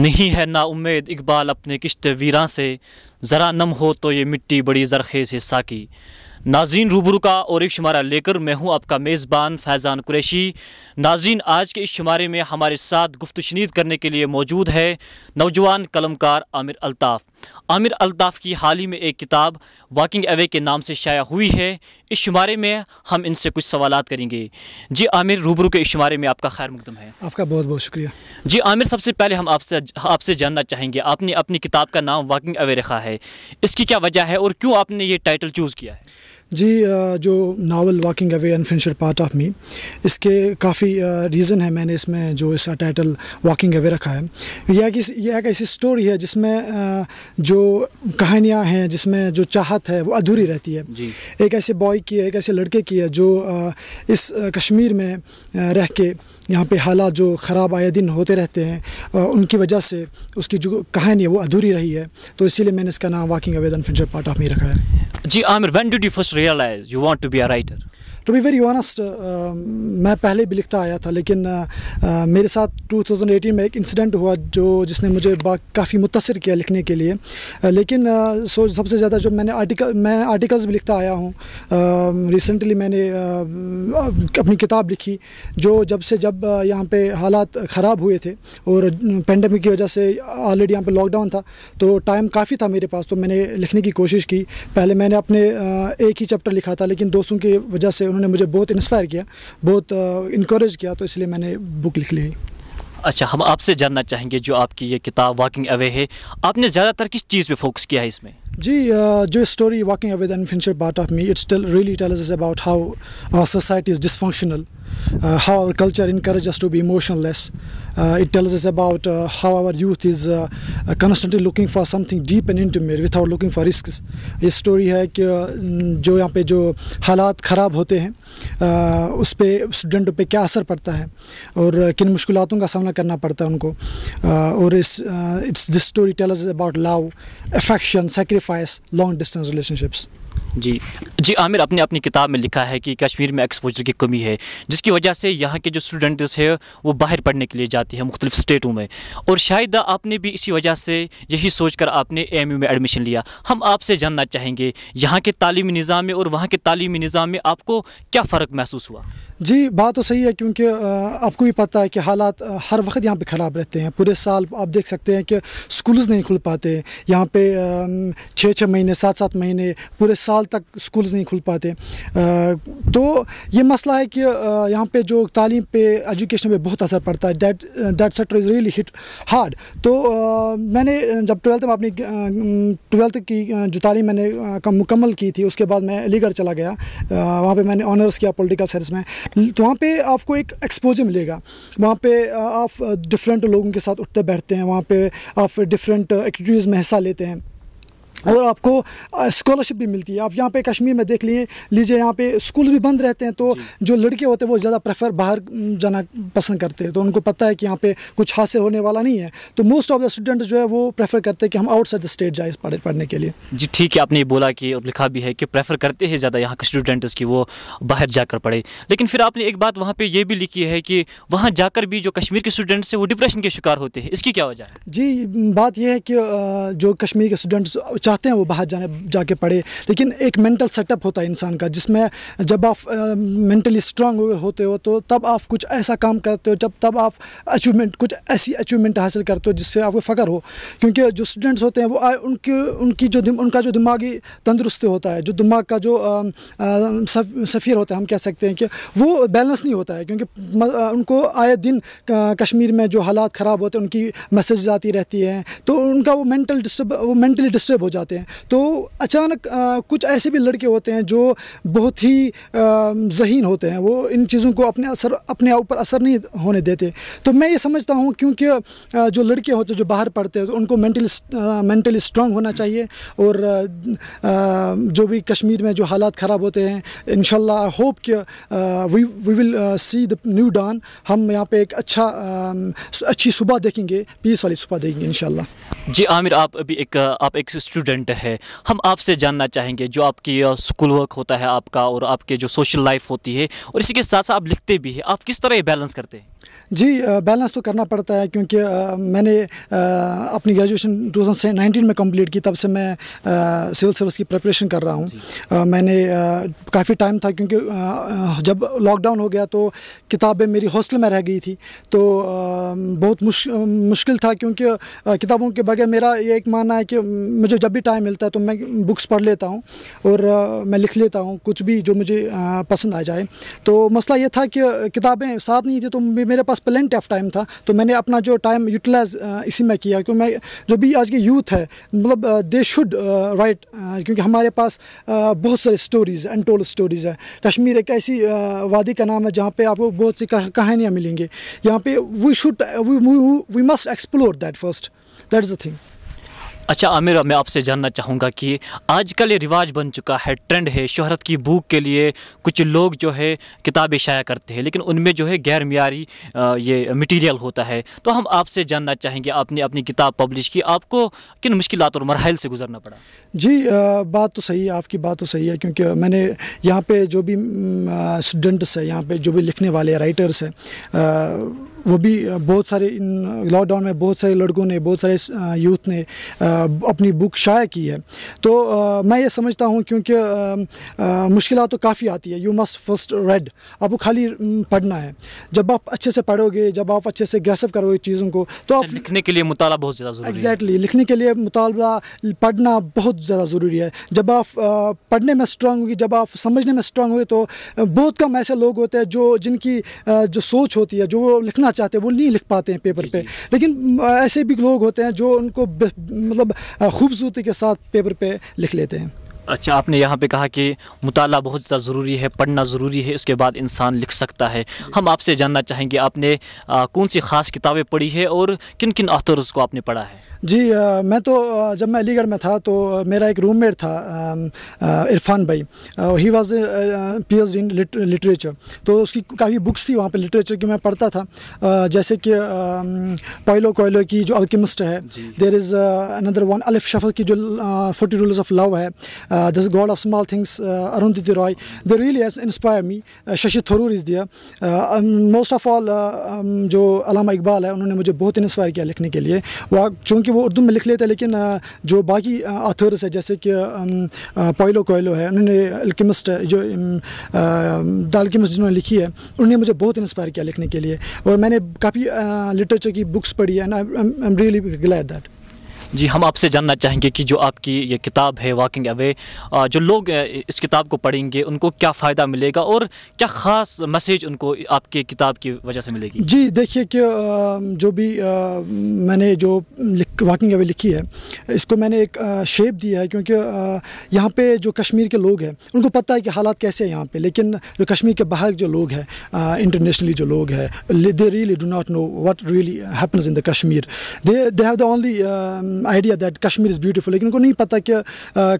नहीं है ना उम्मीद इकबाल अपने किश्त वीरा से ज़रा नम हो तो ये मिट्टी बड़ी जरखेज हिस्सा की नाजीन रूबरू का और एक शुमारा लेकर मैं हूं आपका मेज़बान फैज़ान कुरैशी नाजीन आज के इस शुमारे में हमारे साथ गुफ्त शनीद करने के लिए मौजूद है नौजवान कलमकार आमिर अलताफ़ आमिर अल्ताफ़ की हाल ही में एक किताब वॉकिंग अवे के नाम से शाया हुई है इस शुमारे में हम इनसे कुछ सवाल करेंगे जी आमिर रूबरू के इस शुमारे में आपका खैर मुकदम है आपका बहुत बहुत शुक्रिया जी आमिर सबसे पहले हम आपसे आपसे जानना चाहेंगे आपने अपनी किताब का नाम वॉकिंग अवे रखा है इसकी क्या वजह है और क्यों आपने ये टाइटल चूज़ किया है जी जो novel walking away and part of me इसके काफ़ी रीज़न है मैंने इसमें जो इसका टाइटल वॉकिंग अवे रखा है यह कि यह एक ऐसी स्टोरी है जिसमें जो कहानियाँ हैं जिसमें जो चाहत है वो अधूरी रहती है एक ऐसे बॉय की है एक ऐसे लड़के की है जो इस कश्मीर में रह के यहाँ पे हालात जो ख़राब आए दिन होते रहते हैं उनकी वजह से उसकी जो कहानी है वो अधूरी रही है तो इसीलिए मैंने इसका नाम वॉकिंग अवेदन फ्रेंडशिप पार्ट ऑफ मी रखा है जी Aamir when did you first realize you want to be a writer to be very honest मैं पहले भी लिखता आया था लेकिन uh, uh मेरे साथ 2018 में एक इंसिडेंट हुआ जो जिसने मुझे काफ़ी मुतासर किया लिखने के लिए uh, लेकिन uh, सो सबसे ज़्यादा जो मैंने आर्टिकल मैं आर्टिकल्स भी लिखता आया हूँ रिसेंटली um, मैंने uh, uh, अपनी किताब लिखी जो जब से जब यहाँ पे हालात ख़राब हुए थे और पेंडेमिक की वजह से ऑलरेडी यहाँ पर लॉकडाउन था तो टाइम काफ़ी था मेरे पास तो मैंने लिखने की कोशिश की पहले मैंने अपने एक ही चैप्टर लिखा था लेकिन दोस्तों की वजह से उन्होंने मुझे बहुत इंस्पायर किया बहुत इंक्रेज किया तो इसलिए मैंने बुक लिख ली अच्छा हम आपसे जानना चाहेंगे जो आपकी ये किताब वॉकिंग अवे है आपने ज़्यादातर किस चीज़ पे फोकस किया है इसमें जी uh, जो स्टोरी वॉकिंग अवे दिनचर part of me it still really tells is about how our society is dysfunctional how our culture encourage to be emotional less it tells is about how our youth is constantly looking for something deep and intimate without looking for risk ये story है कि uh, जो यहाँ पे जो हालात ख़राब होते हैं uh, उस पर स्टूडेंटों पर क्या असर पड़ता है और किन मुश्किलों का सामना करना पड़ता है उनको uh, और इस it's this story tells is about love affection सेक्रीफ sacrifice long distance relationships. जी जी आमिर अपने अपनी किताब में लिखा है कि कश्मीर में एक्सपोजर की कमी है जिसकी वजह से यहाँ के जो स्टूडेंट्स हैं वो बाहर पढ़ने के लिए जाते हैं मुख्तलिफ स्टेटों में और शायद आपने भी इसी वजह से यही सोच कर आपने एम में एडमिशन लिया हम आपसे जानना चाहेंगे यहाँ के तालीमी निज़ाम में और वहाँ के तालीमी निज़ाम में आपको क्या फ़र्क महसूस हुआ जी बात तो सही है क्योंकि आपको भी पता है कि हालात हर वक्त यहाँ पे ख़राब रहते हैं पूरे साल आप देख सकते हैं कि स्कूल्स नहीं खुल पाते यहाँ पे छः छः महीने सात सात महीने पूरे साल तक स्कूल्स नहीं खुल पाते तो ये मसला है कि यहाँ पे जो तालीम पे एजुकेशन पे बहुत असर पड़ता है that that sector is really hit hard तो मैंने जब ट्वेल्थ में अपनी ट्वेल्थ की जो तालीम मैंने मुकम्मल की थी उसके बाद मैं अलीगढ़ चला गया वहाँ पर मैंने ऑनर्स किया पोलिटिकल साइंस में तो वहाँ पे आपको एक एक्सपोजर मिलेगा वहाँ पे आप डिफरेंट लोगों के साथ उठते बैठते हैं वहाँ पे आप डिफरेंट एक्टिविटीज़ में हिस्सा लेते हैं और आपको स्कॉलरशिप भी मिलती है आप यहाँ पे कश्मीर में देख लिए लीजिए यहाँ पे स्कूल भी बंद रहते हैं तो जो लड़के होते हैं वो ज़्यादा प्रेफर बाहर जाना पसंद करते हैं तो उनको पता है कि यहाँ पे कुछ हादसे होने वाला नहीं है तो मोस्ट ऑफ द स्टूडेंट जो है वो प्रेफर करते हैं कि हम आउटसाइड द स्टेट जाए पढ़ने के लिए जी ठीक है आपने ये बोला कि और लिखा भी है कि प्रेफर करते हैं ज़्यादा यहाँ के स्टूडेंट्स की वो बाहर जाकर पढ़े लेकिन फिर आपने एक बात वहाँ पर यह भी लिखी है कि वहाँ जाकर भी जो कश्मीर के स्टूडेंट्स हैं वो डिप्रेशन के शिकार होते हैं इसकी क्या वजह है जी बात यह है कि जो कश्मीर के स्टूडेंट्स चाहते हैं वो बाहर जाने जाके पढ़े लेकिन एक मेंटल सेटअप होता है इंसान का जिसमें जब आप मेंटली स्ट्रांग होते हो तो तब आप कुछ ऐसा काम करते हो जब तब आप अचीवमेंट कुछ ऐसी अचीवमेंट हासिल करते हो जिससे आपको फ़ख्र हो क्योंकि जो स्टूडेंट्स होते हैं वो आ, उनकी उनकी जो उनका जो दिमागी तंदुरुस्त होता है जो दिमाग का जो सफ़ीर होता है हम कह सकते हैं कि वो बैलेंस नहीं होता है क्योंकि उनको आए दिन कश्मीर में जो हालात ख़राब होते हैं उनकी मैसेज आती रहती हैं तो उनका वो मेंटल डिस्टर्ब वो मेंटली डिस्टर्ब हो जाता जाते हैं तो अचानक आ, कुछ ऐसे भी लड़के होते हैं जो बहुत ही जहीन होते हैं वो इन चीज़ों को अपने असर अपने ऊपर असर नहीं होने देते तो मैं ये समझता हूँ क्योंकि जो लड़के होते हैं जो बाहर पढ़ते हैं तो उनको मेंटली मेंटली स्ट्रांग होना चाहिए और जो भी कश्मीर में जो हालात ख़राब होते हैं इन शाला होप कि we we will see the new dawn हम यहाँ पे एक अच्छा अच्छी सुबह देखेंगे पीस वाली सुबह देखेंगे इन जी आमिर आप अभी एक आप एक स्टूडेंट है हम आपसे जानना चाहेंगे जो आपकी स्कूल वर्क होता है आपका और आपके जो सोशल लाइफ होती है और इसी के साथ साथ आप लिखते भी हैं आप किस तरह ये बैलेंस करते हैं जी बैलेंस तो करना पड़ता है क्योंकि मैंने अपनी ग्रेजुएशन 2019 में कंप्लीट की तब से मैं सिविल सर्विस की प्रिपरेशन कर रहा हूँ मैंने काफ़ी टाइम था क्योंकि जब लॉकडाउन हो गया तो किताबें मेरी हॉस्टल में रह गई थी तो बहुत मुश, मुश्किल था क्योंकि किताबों के बगैर मेरा ये एक मानना है कि मुझे जब भी टाइम मिलता है तो मैं बुक्स पढ़ लेता हूँ और मैं लिख लेता हूँ कुछ भी जो मुझे पसंद आ जाए तो मसला ये था कि किताबें साथ नहीं थी तो मेरे पास प्लेंटी ऑफ टाइम था तो मैंने अपना जो टाइम यूटिलाइज इसी में किया क्योंकि मैं जो भी आज के यूथ है मतलब दे शुड राइट क्योंकि हमारे पास बहुत सारी स्टोरीज़ अनटोल्ड स्टोरीज़ है कश्मीर एक ऐसी वादी का नाम है जहाँ पे आपको बहुत सी कहानियाँ मिलेंगी यहाँ पे we should we must explore that first that is the thing अच्छा आमिर मैं आपसे जानना चाहूँगा कि आजकल ये रिवाज बन चुका है ट्रेंड है शहरत की भूख के लिए कुछ लोग जो है किताबें शाया करते हैं लेकिन उनमें जो है गैर मीरी ये मटीरियल होता है तो हम आपसे जानना चाहेंगे आपने अपनी किताब पब्लिश की आपको किन मुश्किल और मरहल से गुजरना पड़ा जी बात तो सही है आपकी बात तो सही है क्योंकि मैंने यहाँ पर जो भी स्टूडेंट्स है यहाँ पर जो भी लिखने वाले राइटर्स हैं वो भी बहुत सारे इन लॉकडाउन में बहुत सारे लड़कों ने बहुत सारे यूथ ने अपनी बुक शाया की है तो मैं ये समझता हूँ क्योंकि मुश्किल तो काफ़ी आती है यू मस्ट फर्स्ट रेड आपको खाली पढ़ना है जब आप अच्छे से पढ़ोगे जब आप अच्छे से ग्रेसअप करोगे चीज़ों को तो आप अच्छा, लिखने के लिए मुताला बहुत ज़्यादा ज़रूरी एग्जैक्टली exactly, लिखने के लिए मुतालबा पढ़ना बहुत ज़्यादा ज़रूरी है जब आप पढ़ने में स्ट्रांग होगी जब आप समझने में स्ट्रांग होगी तो बहुत कम ऐसे लोग होते हैं जो जिनकी जो सोच होती है जो वो लिखना चाहते वो नहीं लिख पाते हैं पेपर पे लेकिन ऐसे भी लोग होते हैं जो उनको मतलब खूबसूरती के साथ पेपर पे लिख लेते हैं अच्छा आपने यहाँ पे कहा कि मुताल बहुत ज़्यादा ज़रूरी है पढ़ना ज़रूरी है उसके बाद इंसान लिख सकता है हम आपसे जानना चाहेंगे आपने कौन सी ख़ास किताबें पढ़ी है और किन किन ऑथर्स को आपने पढ़ा है जी आ, मैं तो जब मैं अलीगढ़ में था तो मेरा एक रूममेट था इरफान भाई ही was P H in literature तो उसकी काफ़ी बुक्स थी वहाँ पे लिटरेचर की मैं पढ़ता था आ, जैसे कि पोइलो कोयलो की जो अल्केमिस्ट है there is another one Elif Shafak की जो फोर्टी रूल्स ऑफ लव है this god of small things Arundhati Roy they really has inspire me Shashi Tharoor is दिया मोस्ट ऑफ ऑल जो अलामा इकबाल है उन्होंने मुझे बहुत इंस्पायर किया लिखने के लिए वह चूँकि हालांकि वो उर्दू में लिख लेते हैं लेकिन जो बाकी आथर्स है जैसे कि पोइलो कोयलो है उन्होंने अल्केमिस्ट जो दालकेमिस्ट जिन्होंने लिखी है उन्होंने मुझे बहुत इंस्पायर किया लिखने के लिए और मैंने काफ़ी लिटरेचर की बुक्स पढ़ी है and I am really glad that जी हम आपसे जानना चाहेंगे कि जो आपकी ये किताब है वॉकिंग अवे जो लोग इस किताब को पढ़ेंगे उनको क्या फ़ायदा मिलेगा और क्या ख़ास मैसेज उनको आपकी किताब की वजह से मिलेगी जी देखिए कि जो भी मैंने जो वॉकिंग अवे लिखी है इसको मैंने एक शेप दिया है क्योंकि यहाँ पे जो कश्मीर के लोग हैं उनको पता है कि हालात कैसे हैं यहाँ पर लेकिन जो कश्मीर के बाहर जो लोग हैं इंटरनेशनली जो लोग हैं they really do not know what really happens in the Kashmir they they have the only idea that Kashmir is beautiful लेकिन उनको नहीं पता कि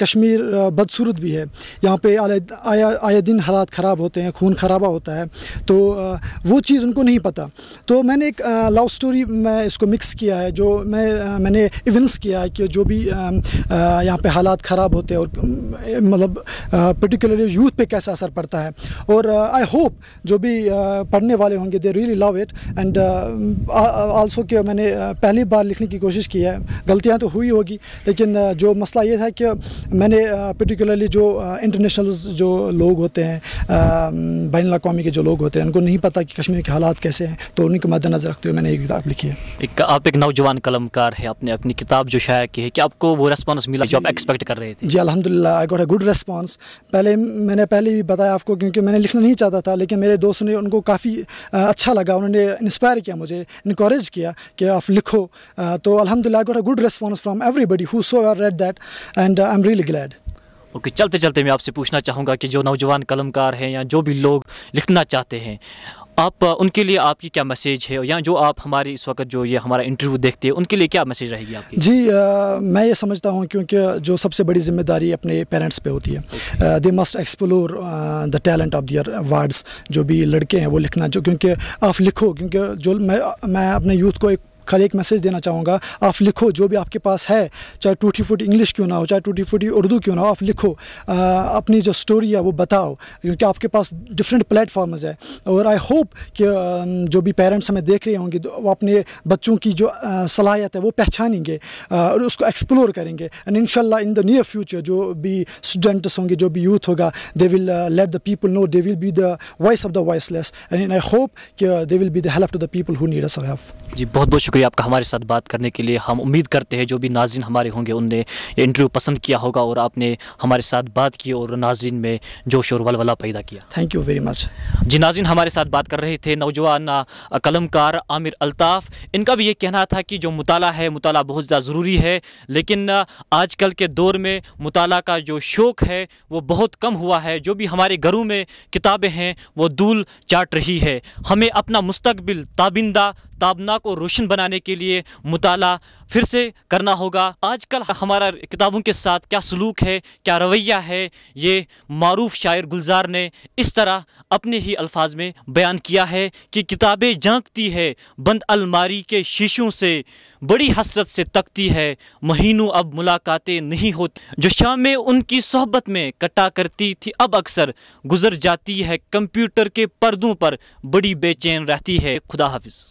कश्मीर बदसूरत भी है यहाँ पे आया आए दिन हालात ख़राब होते हैं खून खराबा होता है तो वो चीज़ उनको नहीं पता तो मैंने एक लव स्टोरी मैं इसको मिक्स किया है जो मैं मैंने इवेंट्स किया है कि जो भी यहाँ पे हालात ख़राब होते हैं और मतलब पर्टिकुलरली यूथ पे कैसा असर पड़ता है और आई होप जो भी पढ़ने वाले होंगे they really love it and also कि मैंने पहली बार लिखने की कोशिश की है गलती गलतियाँ तो हुई होगी लेकिन जो मसला ये था कि मैंने पर्टिकुलरली जो इंटरनेशनल जो लोग होते हैं बैन अवी के जो लोग होते हैं उनको नहीं पता कि कश्मीर के हालात कैसे हैं तो उनके मद्देनज़र रखते हुए मैंने ये किताब लिखी है एक आप एक नौजवान कलमकार है आपने अपनी किताब जो शायद की है कि आपको वो रेस्पॉन्स मिला जो आप एक्सपेक्ट कर रहे थे जी अलहमदिल्ला I got a good response पहले मैंने पहले भी बताया आपको क्योंकि मैंने लिखना नहीं चाहता था लेकिन मेरे दोस्त ने उनको काफ़ी अच्छा लगा उन्होंने इंस्पायर किया मुझे इनक्रेज किया कि आप लिखो तो अलहमदिल्ला I got a good response from everybody who so are read that and I am really glad okay okay, चलते चलते मैं आपसे पूछना चाहूँगा कि जो नौजवान कलमकार हैं या जो भी लोग लिखना चाहते हैं आप uh, उनके लिए आपकी क्या मैसेज है या जो आप हमारे इस वक्त जो ये हमारा इंटरव्यू देखते हैं उनके लिए क्या मैसेज रहेगी आपकी जी आ, uh, मैं ये समझता हूँ क्योंकि जो सबसे बड़ी जिम्मेदारी अपने पेरेंट्स पे होती है they must explore the talent of their words जो भी लड़के हैं वो लिखना जो क्योंकि आप लिखो क्योंकि जो मैं मैं अपने यूथ को एक खाली एक मैसेज देना चाहूँगा आप लिखो जो भी आपके पास है चाहे टूटी फूटी इंग्लिश क्यों ना हो चाहे टूटी फूटी उर्दू क्यों ना हो आप लिखो आ, अपनी जो स्टोरी है वो बताओ क्योंकि आपके पास डिफरेंट प्लेटफॉर्म्स है और आई होप कि जो भी पेरेंट्स हमें देख रहे होंगे वो अपने बच्चों की जो सलाहियत है वो पहचानेंगे और उसको एक्सप्लोर करेंगे and in in the near future जो भी स्टूडेंट्स होंगे जो भी यूथ होगा they will let the people know they will be the voice of the voiceless and I hope कि they will be the help to the people who need us help जी बहुत बहुत शुक्रिया आपका हमारे साथ बात करने के लिए हम उम्मीद करते हैं जो भी नाजरन हमारे होंगे उनने ये इंटरव्यू पसंद किया होगा और आपने हमारे साथ बात की और नाजरन में जोश और वलवला पैदा किया थैंक यू वेरी मच जी नाजिन हमारे साथ बात कर रहे थे नौजवान कलमकार आमिर अल्ताफ़ इनका भी ये कहना था कि जो मुताला है मुताला बहुत ज़्यादा ज़रूरी है लेकिन आजकल के दौर में मुताला का जो शौक़ है वो बहुत कम हुआ है जो भी हमारे घरों में किताबें हैं वो दूल चाट रही है हमें अपना मुस्तबिल ताबिंदा ताबनाक को रोशन बनाने के लिए मुताला फिर से करना होगा आजकल हमारा किताबों के साथ क्या सलूक है क्या रवैया है ये मरूफ शायर गुलजार ने इस तरह अपने ही अल्फाज में बयान किया है कि किताबें झांकती है बंद अलमारी के शीशों से बड़ी हसरत से तकती है महीनों अब मुलाकातें नहीं होती जो शामें उनकी सोहबत में कटा करती थी अब अक्सर गुजर जाती है कंप्यूटर के पर्दों पर बड़ी बेचैन रहती है खुदा हाफिज़